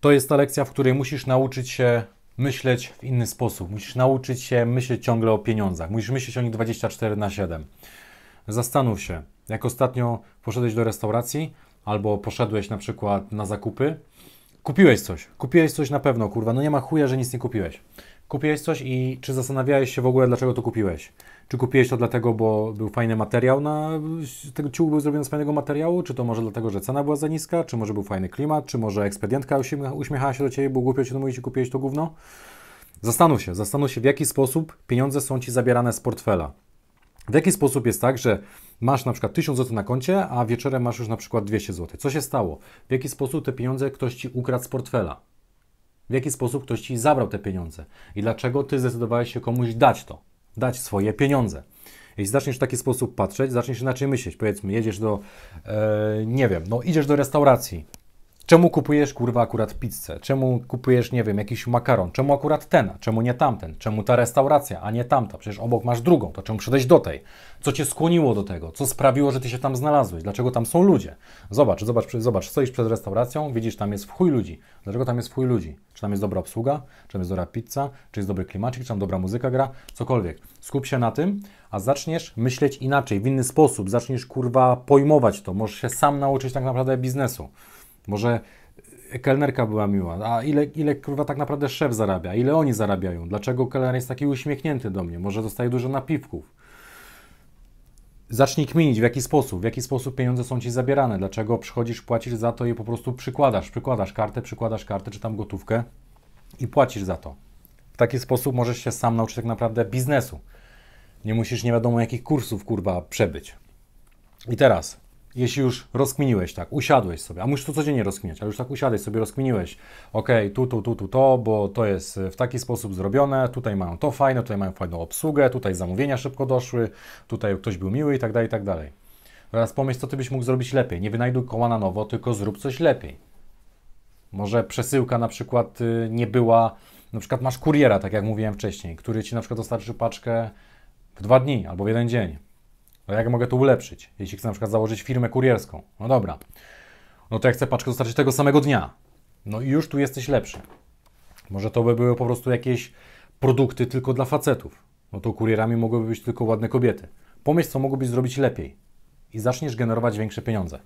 To jest ta lekcja, w której musisz nauczyć się myśleć w inny sposób. Musisz nauczyć się myśleć ciągle o pieniądzach. Musisz myśleć o nich 24 na 7. Zastanów się, jak ostatnio poszedłeś do restauracji albo poszedłeś na przykład na zakupy, kupiłeś coś, kupiłeś coś na pewno, kurwa, no nie ma chuja, że nic nie kupiłeś. Kupiłeś coś i czy zastanawiałeś się w ogóle, dlaczego to kupiłeś? Czy kupiłeś to dlatego, bo był fajny materiał na... Tego ciuch był zrobiony z fajnego materiału? Czy to może dlatego, że cena była za niska? Czy może był fajny klimat? Czy może ekspedientka uśmiechała się do Ciebie, bo głupio cię to mówić i kupiłeś to gówno? Zastanów się, zastanów się, w jaki sposób pieniądze są Ci zabierane z portfela. W jaki sposób jest tak, że masz na przykład 1000 zł na koncie, a wieczorem masz już na przykład 200 zł. Co się stało? W jaki sposób te pieniądze ktoś Ci ukradł z portfela? w jaki sposób ktoś ci zabrał te pieniądze i dlaczego ty zdecydowałeś się komuś dać to, dać swoje pieniądze. Jeśli zaczniesz w taki sposób patrzeć, zaczniesz inaczej myśleć. Powiedzmy, jedziesz do, e, nie wiem, no idziesz do restauracji, Czemu kupujesz kurwa akurat pizzę? Czemu kupujesz, nie wiem, jakiś makaron? Czemu akurat ten? Czemu nie tamten? Czemu ta restauracja, a nie tamta? Przecież obok masz drugą, to czemu przydać do tej? Co cię skłoniło do tego? Co sprawiło, że ty się tam znalazłeś? Dlaczego tam są ludzie? Zobacz, zobacz, zobacz, stoisz przed restauracją, widzisz, tam jest w chuj ludzi. Dlaczego tam jest w chuj ludzi? Czy tam jest dobra obsługa? Czy tam jest dobra pizza? Czy jest dobry klimacik? Czy tam dobra muzyka gra? Cokolwiek. Skup się na tym, a zaczniesz myśleć inaczej, w inny sposób. Zaczniesz kurwa pojmować to. Możesz się sam nauczyć tak naprawdę biznesu. Może kelnerka była miła, a ile, ile kurwa tak naprawdę szef zarabia, ile oni zarabiają, dlaczego kelner jest taki uśmiechnięty do mnie, może dostaje dużo napiwków. Zacznij kminić, w jaki sposób, w jaki sposób pieniądze są Ci zabierane, dlaczego przychodzisz, płacisz za to i po prostu przykładasz, przykładasz kartę, przykładasz kartę, czy tam gotówkę i płacisz za to. W taki sposób możesz się sam nauczyć tak naprawdę biznesu. Nie musisz nie wiadomo jakich kursów, kurwa, przebyć. I teraz, jeśli już rozkminiłeś tak, usiadłeś sobie, a musisz to codziennie rozkminiać, ale już tak usiadłeś sobie, rozkminiłeś, ok, tu, tu, tu, tu, to, bo to jest e, w taki sposób zrobione, tutaj mają to fajne, tutaj mają fajną obsługę, tutaj zamówienia szybko doszły, tutaj ktoś był miły i tak dalej, i tak dalej. Teraz pomyśl, co ty byś mógł zrobić lepiej. Nie wynajduj koła na nowo, tylko zrób coś lepiej. Może przesyłka na przykład y, nie była, na przykład masz kuriera, tak jak mówiłem wcześniej, który ci na przykład dostarczy paczkę w dwa dni albo w jeden dzień no jak mogę to ulepszyć? Jeśli chcę na przykład założyć firmę kurierską. No dobra. No to jak chcę paczkę dostarczyć tego samego dnia. No i już tu jesteś lepszy. Może to by były po prostu jakieś produkty tylko dla facetów. No to kurierami mogłyby być tylko ładne kobiety. Pomyśl, co mogłobyś zrobić lepiej i zaczniesz generować większe pieniądze.